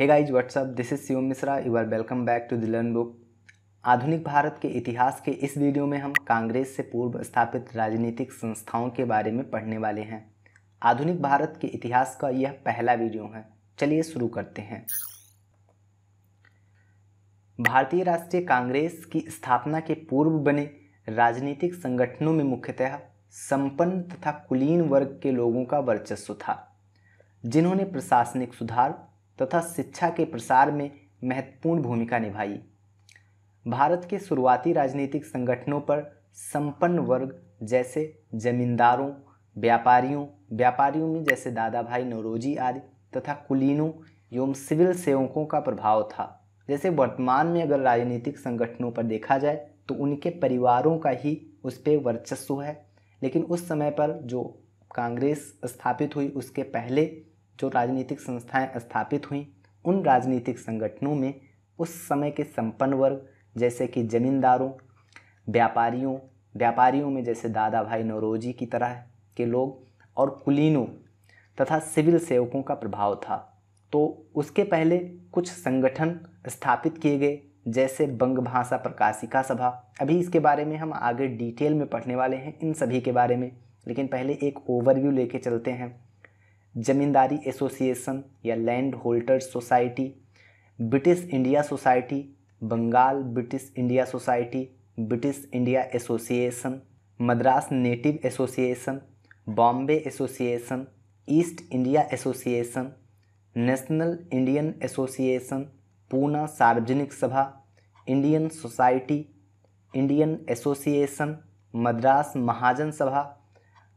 hey guys what's up this is Shivam Mishra you are welcome back to the learn book आधुनिक भारत के इतिहास के इस वीडियो में हम कांग्रेस से पूर्व स्थापित राजनीतिक संस्थाओं के बारे में पढ़ने वाले हैं आधुनिक भारत के इतिहास का यह पहला वीडियो है चलिए शुरू करते हैं भारतीय राष्ट्रीय कांग्रेस की स्थापना के पूर्व बने राजनीतिक संगठनों में मुख्यतः संपन्न तथा कुलीन वर्ग के लोगों का वर्चस्व था जिन्होंने प्रशासनिक सुधार तथा शिक्षा के प्रसार में महत्वपूर्ण भूमिका निभाई भारत के शुरुआती राजनीतिक संगठनों पर संपन्न वर्ग जैसे जमींदारों व्यापारियों व्यापारियों में जैसे दादा भाई नवरोजी आदि तथा कुलीनों एवं सिविल सेवकों का प्रभाव था जैसे वर्तमान में अगर राजनीतिक संगठनों पर देखा जाए तो उनके परिवारों का ही उस पर वर्चस्व है लेकिन उस समय पर जो कांग्रेस स्थापित हुई उसके पहले जो राजनीतिक संस्थाएं स्थापित हुई उन राजनीतिक संगठनों में उस समय के संपन्न वर्ग जैसे कि जमींदारों व्यापारियों व्यापारियों में जैसे दादा भाई नौरोजी की तरह के लोग और कुलीनों तथा सिविल सेवकों का प्रभाव था तो उसके पहले कुछ संगठन स्थापित किए गए जैसे बंग भाषा प्रकाशिका सभा अभी इसके बारे में हम आगे डिटेल में पढ़ने वाले हैं इन सभी के बारे में लेकिन पहले एक ओवरव्यू लेके चलते हैं ज़मींदारी एसोसिएशन या land holders society British India society Bengal British India society British India association Madras native association Bombay association East India association national Indian association Poona Sarvajanik Sabha Indian society Indian association Madras Mahajan Sabha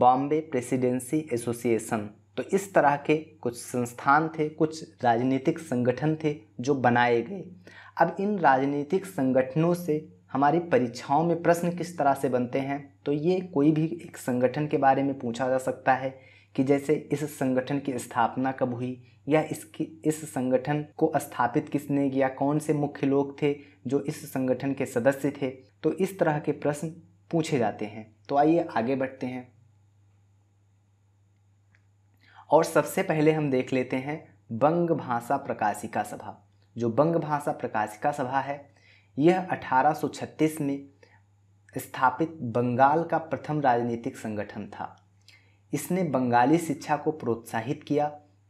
Bombay presidency association तो इस तरह के कुछ संस्थान थे कुछ राजनीतिक संगठन थे जो बनाए गए अब इन राजनीतिक संगठनों से हमारी परीक्षाओं में प्रश्न किस तरह से बनते हैं तो ये कोई भी एक संगठन के बारे में पूछा जा सकता है कि जैसे इस संगठन की स्थापना कब हुई या इसकी इस संगठन को स्थापित किसने किया कौन से मुख्य लोग थे जो इस संगठन के सदस्य थे तो इस तरह के प्रश्न पूछे जाते हैं तो आइए आगे बढ़ते हैं और सबसे पहले हम देख लेते हैं बंग भाषा प्रकाशिका सभा जो बंग भाषा प्रकाशिका सभा है यह 1836 में स्थापित बंगाल का प्रथम राजनीतिक संगठन था इसने बंगाली शिक्षा को प्रोत्साहित किया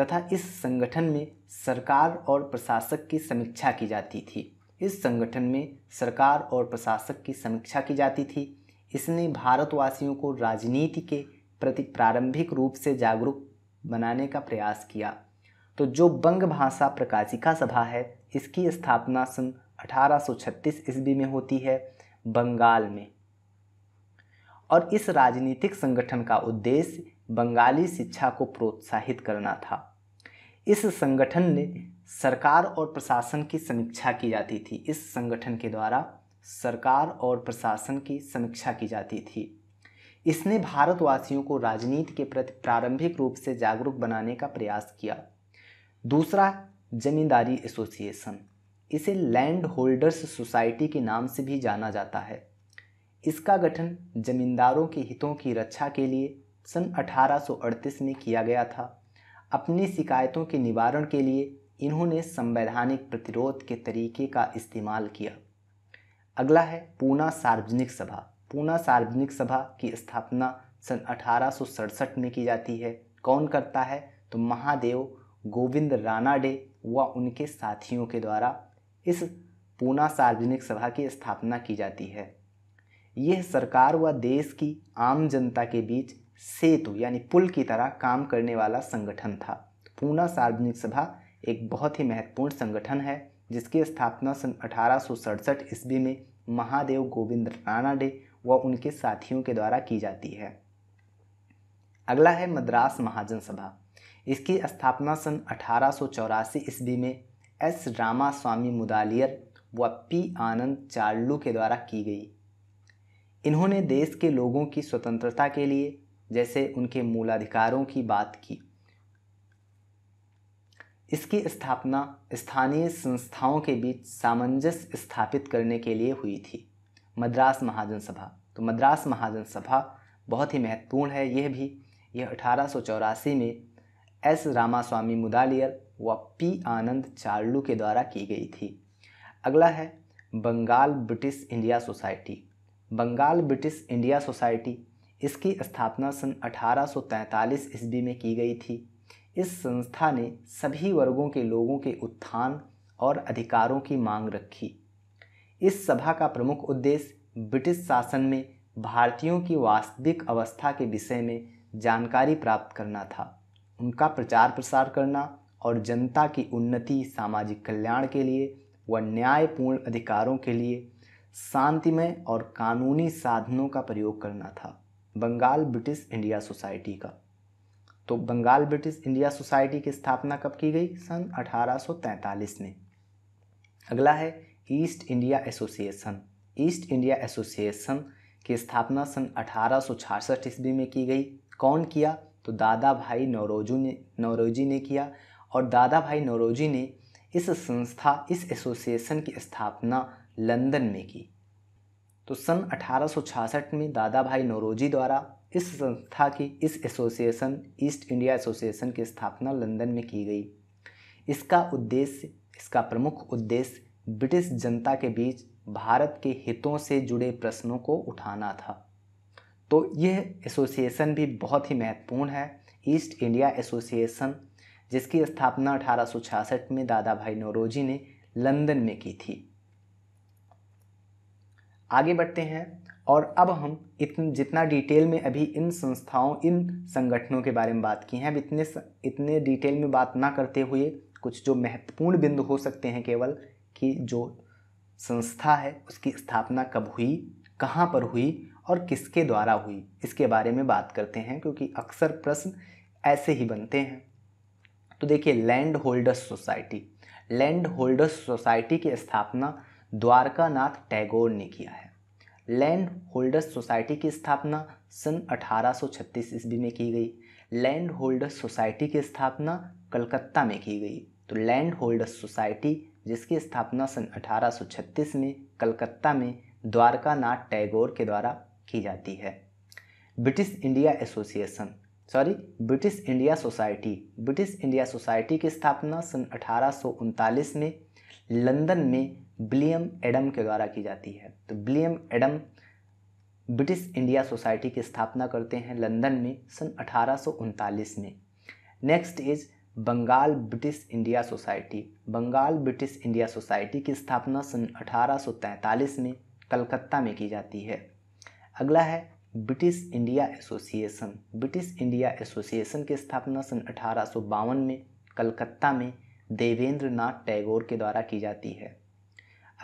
तथा इस संगठन में सरकार और प्रशासक की समीक्षा की जाती थी इस संगठन में सरकार और प्रशासक की समीक्षा की जाती थी इसने भारतवासियों को राजनीति के प्रति प्रारंभिक रूप से जागरूक बनाने का प्रयास किया तो जो बंग भाषा प्रकाशिका सभा है इसकी स्थापना सन 1836 ईस्वी में होती है बंगाल में और इस राजनीतिक संगठन का उद्देश्य बंगाली शिक्षा को प्रोत्साहित करना था इस संगठन ने सरकार और प्रशासन की समीक्षा की जाती थी इस संगठन के द्वारा सरकार और प्रशासन की समीक्षा की जाती थी इसने भारतवासियों को राजनीति के प्रति प्रारंभिक रूप से जागरूक बनाने का प्रयास किया दूसरा जमींदारी एसोसिएशन इसे लैंड होल्डर्स सोसाइटी के नाम से भी जाना जाता है इसका गठन जमींदारों के हितों की रक्षा के लिए सन 1838 में किया गया था अपनी शिकायतों के निवारण के लिए इन्होंने संवैधानिक प्रतिरोध के तरीके का इस्तेमाल किया अगला है पूना सार्वजनिक सभा पूना सार्वजनिक सभा की स्थापना सन अठारह में की जाती है कौन करता है तो महादेव गोविंद रानाडे व उनके साथियों के द्वारा इस पूना सार्वजनिक सभा की स्थापना की जाती है यह सरकार व देश की आम जनता के बीच सेतु यानी पुल की तरह काम करने वाला संगठन था पूना सार्वजनिक सभा एक बहुत ही महत्वपूर्ण संगठन है जिसकी स्थापना सन अठारह ईस्वी में महादेव गोविंद रानाडे व उनके साथियों के द्वारा की जाती है अगला है मद्रास महाजन सभा इसकी स्थापना सन अठारह ईस्वी में एस रामा स्वामी मुदालियर व पी आनंद चार्लू के द्वारा की गई इन्होंने देश के लोगों की स्वतंत्रता के लिए जैसे उनके मूलाधिकारों की बात की इसकी स्थापना स्थानीय संस्थाओं के बीच सामंजस्य स्थापित करने के लिए हुई थी मद्रास महाजन सभा तो मद्रास महाजन सभा बहुत ही महत्वपूर्ण है यह भी यह अठारह में एस रामास्वामी मुदालियर व पी आनंद चार्लू के द्वारा की गई थी अगला है Bengal British India society Bengal British India society इसकी स्थापना सन 1843 ईस्वी में की गई थी इस संस्था ने सभी वर्गों के लोगों के उत्थान और अधिकारों की मांग रखी इस सभा का प्रमुख उद्देश्य ब्रिटिश शासन में भारतीयों की वास्तविक अवस्था के विषय में जानकारी प्राप्त करना था उनका प्रचार प्रसार करना और जनता की उन्नति सामाजिक कल्याण के लिए व न्यायपूर्ण अधिकारों के लिए शांतिमय और कानूनी साधनों का प्रयोग करना था बंगाल ब्रिटिश इंडिया सोसाइटी का तो बंगाल ब्रिटिश इंडिया सोसाइटी की स्थापना कब की गई सन 1843 में अगला है East India association East India association की स्थापना सन अठारह ईस्वी में की गई कौन किया तो दादा भाई नौरोजू ने नौरोजी ने किया और दादा भाई नौरोजी ने इस संस्था इस एसोसिएशन की स्थापना लंदन में की तो सन 1866 में दादा भाई नौरोजी द्वारा इस संस्था की इस एसोसिएशन ईस्ट इंडिया एसोसिएशन की स्थापना लंदन में की गई इसका उद्देश्य इसका प्रमुख उद्देश्य ब्रिटिश जनता के बीच भारत के हितों से जुड़े प्रश्नों को उठाना था तो यह एसोसिएशन भी बहुत ही महत्वपूर्ण है ईस्ट इंडिया एसोसिएशन जिसकी स्थापना अठारह में दादा भाई नौरोजी ने लंदन में की थी आगे बढ़ते हैं और अब हम इतन जितना डिटेल में अभी इन संस्थाओं इन संगठनों के बारे में बात की है अब इतने इतने डिटेल में बात ना करते हुए कुछ जो महत्वपूर्ण बिंदु हो सकते हैं केवल कि जो संस्था है उसकी स्थापना कब हुई कहाँ पर हुई और किसके द्वारा हुई इसके बारे में बात करते हैं क्योंकि अक्सर प्रश्न ऐसे ही बनते हैं तो देखिए land holders society land holders society की स्थापना द्वारका नाथ टैगोर ने किया है लैंड होल्डर्स सोसाइटी की स्थापना सन 1836 ईस्वी में की गई लैंड होल्डर्स सोसाइटी की स्थापना कलकत्ता में की गई तो लैंड होल्डर्स सोसाइटी जिसकी स्थापना सन 1836 में कलकत्ता में द्वारका नाथ टैगोर के द्वारा की जाती है British India association sorry British India society British India society की स्थापना सन अठारह में लंदन में विलियम एडम के द्वारा की जाती है तो William Adam British India society की स्थापना करते हैं लंदन में सन अठारह में next is Bengal British India society Bengal British India society की स्थापना सन 1843 में कलकत्ता में की जाती है अगला है British India association British India association की स्थापना सन अठारह में कलकत्ता में देवेंद्र नाथ टैगोर के द्वारा की जाती है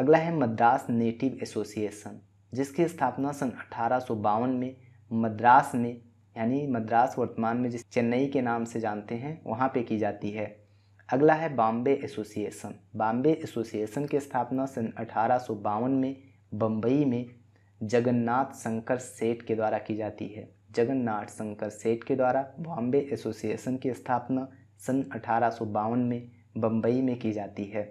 अगला है मद्रास नेटिव एसोसिएशन जिसकी स्थापना सन अठारह में मद्रास में यानी मद्रास वर्तमान में जिस चेन्नई के नाम से जानते हैं वहाँ पे की जाती है अगला है बॉम्बे एसोसिएशन बॉम्बे एसोसिएशन की स्थापना सन अठारह में बम्बई में जगन्नाथ शंकर सेठ के द्वारा की जाती है जगन्नाथ शंकर सेठ के द्वारा बॉम्बे एसोसिएशन की स्थापना सन अठारह में बम्बई में की जाती है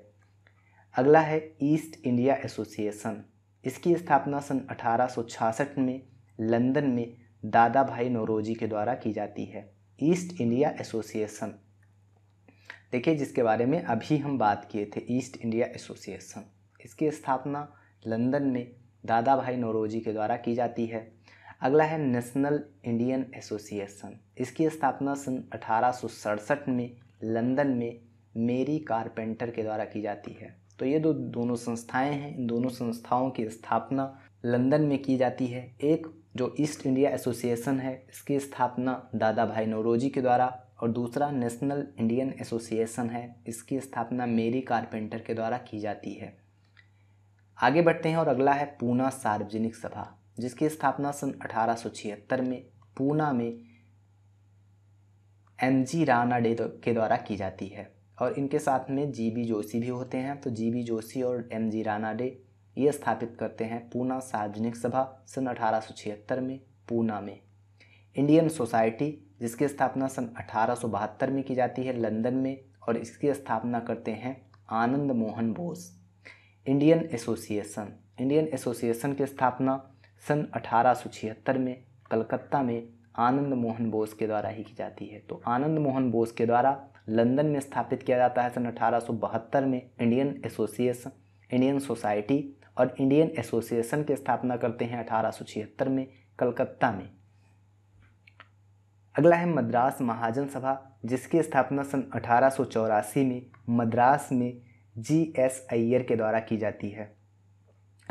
अगला है ईस्ट इंडिया एसोसिएशन इसकी स्थापना सन अठारह में लंदन में दादा भाई नोरोजी के द्वारा की जाती है ईस्ट इंडिया एसोसिएशन देखिए जिसके बारे में अभी हम बात किए थे ईस्ट इंडिया एसोसिएशन इसकी स्थापना लंदन में दादा भाई नोरोजी के द्वारा की जाती है अगला है नेशनल इंडियन एसोसिएशन इसकी स्थापना सन अठारह में लंदन में मेरी कारपेंटर के द्वारा की जाती है तो ये दो दोनों संस्थाएं हैं इन दोनों संस्थाओं की स्थापना लंदन में की जाती है एक जो ईस्ट इंडिया एसोसिएशन है इसकी स्थापना दादा भाई नौरोजी के द्वारा और दूसरा नेशनल इंडियन एसोसिएशन है इसकी स्थापना मेरी कारपेंटर के द्वारा की जाती है आगे बढ़ते हैं और अगला है पूना सार्वजनिक सभा जिसकी स्थापना सन अठारह में पूना में एम जी राणा डे तो के द्वारा की जाती है और इनके साथ में जी बी जोशी भी होते हैं तो जी बी जोशी और एम जी राणा डे ये स्थापित करते हैं पूना सार्वजनिक सभा सन अठारह में पूना में इंडियन सोसाइटी जिसकी स्थापना सन अठारह में की जाती है लंदन में और इसकी स्थापना करते हैं Anand Mohan Bose Indian association Indian association की स्थापना सन अठारह में कलकत्ता में आनंद मोहन बोस के द्वारा ही की जाती है तो आनंद मोहन बोस के द्वारा लंदन में स्थापित किया जाता है सन अठारह में इंडियन एसोसिएशन इंडियन सोसाइटी और इंडियन एसोसिएशन की स्थापना करते हैं अठारह में कलकत्ता में अगला है मद्रास महाजन सभा जिसकी स्थापना सन अठारह में मद्रास में जी एस अय्यर के द्वारा की जाती है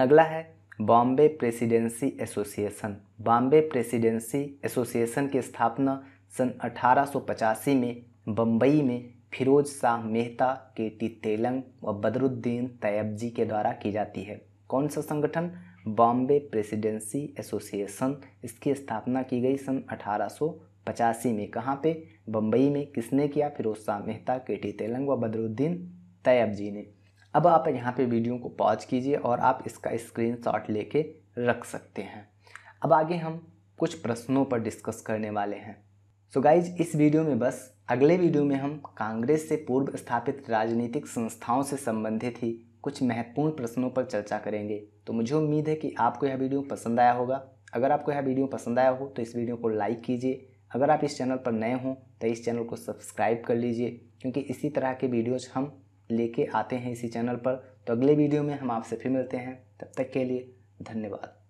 अगला है Bombay presidency association Bombay presidency association की स्थापना सन अठारह में बम्बई में फिरोज शाह मेहता के टी तेलंग व बदरुद्दीन तैयब जी के द्वारा की जाती है कौन सा संगठन बॉम्बे प्रेसिडेंसी एसोसिएशन इसकी स्थापना की गई सन अठारह में कहाँ पे बम्बई में किसने किया फिरोज शाह मेहता के टी तेलंग व बदरुद्दीन तैयब जी ने अब आप यहाँ पे वीडियो को पॉज कीजिए और आप इसका स्क्रीनशॉट लेके रख सकते हैं अब आगे हम कुछ प्रश्नों पर डिस्कस करने वाले हैं सो so गाइज इस वीडियो में बस अगले वीडियो में हम कांग्रेस से पूर्व स्थापित राजनीतिक संस्थाओं से संबंधित ही कुछ महत्वपूर्ण प्रश्नों पर चर्चा करेंगे तो मुझे उम्मीद है कि आपको यह वीडियो पसंद आया होगा अगर आपको यह वीडियो पसंद आया हो तो इस वीडियो को लाइक कीजिए अगर आप इस चैनल पर नए हों तो इस चैनल को सब्सक्राइब कर लीजिए क्योंकि इसी तरह के वीडियोज हम लेके आते हैं इसी चैनल पर तो अगले वीडियो में हम आपसे फिर मिलते हैं तब तक के लिए धन्यवाद